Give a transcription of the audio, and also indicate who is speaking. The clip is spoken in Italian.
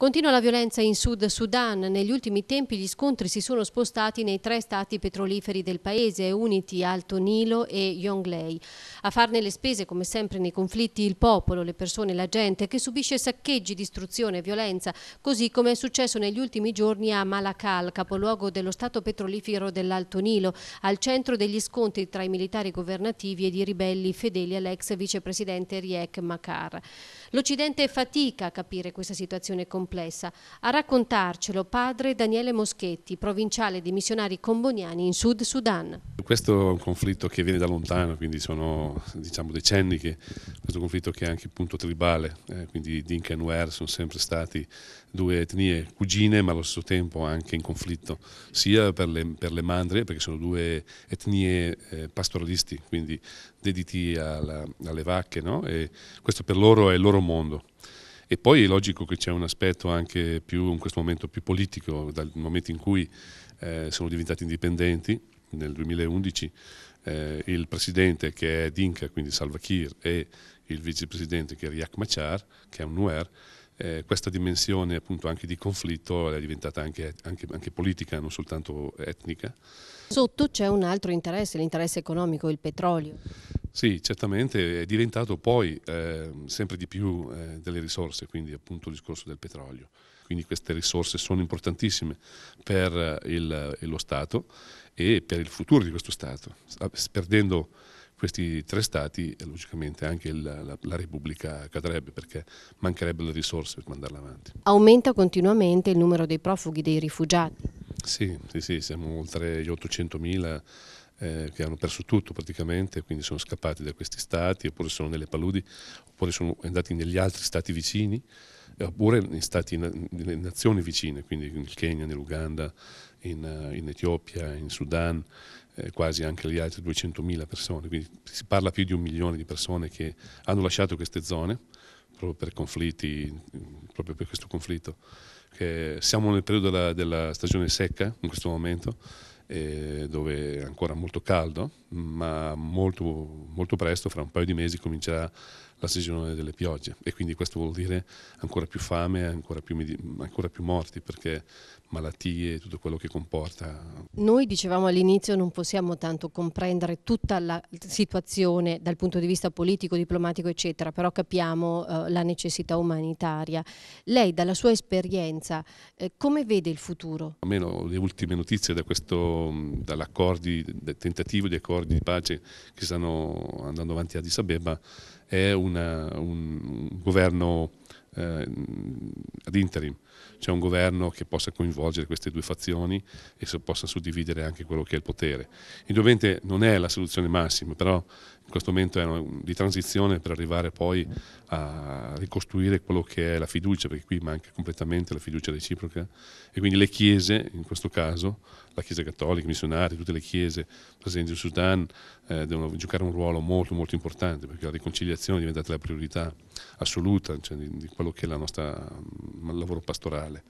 Speaker 1: Continua la violenza in Sud Sudan. Negli ultimi tempi gli scontri si sono spostati nei tre stati petroliferi del paese, Uniti, Alto Nilo e Yonglei. A farne le spese, come sempre nei conflitti, il popolo, le persone, la gente, che subisce saccheggi, distruzione e violenza, così come è successo negli ultimi giorni a Malakal, capoluogo dello stato petrolifero dell'Alto Nilo, al centro degli scontri tra i militari governativi ed i ribelli fedeli all'ex vicepresidente Riek Makar. L'Occidente fatica a capire questa situazione complessa complessa. A raccontarcelo padre Daniele Moschetti, provinciale dei missionari comboniani in Sud Sudan.
Speaker 2: Questo è un conflitto che viene da lontano, quindi sono diciamo, decenni che questo conflitto che è anche punto tribale, eh, quindi Dinka e Nuer sono sempre stati due etnie cugine ma allo stesso tempo anche in conflitto, sia per le, per le mandrie perché sono due etnie eh, pastoralisti, quindi dediti alla, alle vacche no? e questo per loro è il loro mondo. E poi è logico che c'è un aspetto anche più, in questo momento, più politico, dal momento in cui eh, sono diventati indipendenti nel 2011, eh, il presidente che è Dinka, quindi Salva Kiir, e il vicepresidente che è Riak Machar, che è un Nuer, eh, questa dimensione appunto anche di conflitto è diventata anche, anche, anche, politica, non soltanto etnica.
Speaker 1: Sotto c'è un altro interesse, l'interesse economico, il petrolio.
Speaker 2: Sì, certamente è diventato poi eh, sempre di più eh, delle risorse, quindi appunto il discorso del petrolio. Quindi queste risorse sono importantissime per eh, il, eh, lo Stato e per il futuro di questo Stato. Ah, perdendo questi tre Stati, eh, logicamente anche la, la, la Repubblica cadrebbe perché mancherebbero le risorse per mandarla avanti.
Speaker 1: Aumenta continuamente il numero dei profughi, dei rifugiati.
Speaker 2: Sì, sì, sì siamo oltre gli 800.000 eh, che hanno perso tutto praticamente, quindi sono scappati da questi stati, oppure sono nelle paludi, oppure sono andati negli altri stati vicini, eh, oppure in stati, nelle nazioni vicine, quindi nel Kenya, nell'Uganda, in, eh, in Etiopia, in Sudan, eh, quasi anche le altre 200.000 persone, quindi si parla più di un milione di persone che hanno lasciato queste zone proprio per conflitti, proprio per questo conflitto. Che eh, siamo nel periodo della, della stagione secca in questo momento eh, dove è ancora molto caldo ma molto, molto presto, fra un paio di mesi, comincerà la stagione delle piogge e quindi questo vuol dire ancora più fame, ancora più, ancora più, morti perché malattie e tutto quello che comporta.
Speaker 1: Noi dicevamo all'inizio non possiamo tanto comprendere tutta la situazione dal punto di vista politico, diplomatico eccetera, però capiamo eh, la necessità umanitaria. Lei dalla sua esperienza eh, come vede il futuro?
Speaker 2: Almeno le ultime notizie da dall'accordo, dal tentativo di accordo accordi di pace che stanno andando avanti a Addis Abeba, è una, un, un, governo eh, ad interim, cioè un governo che possa coinvolgere queste due fazioni e possa suddividere anche quello che è il potere. Indubbiamente non è la soluzione massima, però in questo momento è di transizione per arrivare poi a ricostruire quello che è la fiducia, perché qui manca completamente la fiducia reciproca e quindi le chiese, in questo caso, la Chiesa Cattolica, i missionari, tutte le chiese presenti in Sudan eh, devono giocare un ruolo molto molto importante perché la riconciliazione è diventata la priorità assoluta cioè, di, di quello che è il nostro mm, lavoro pastorale.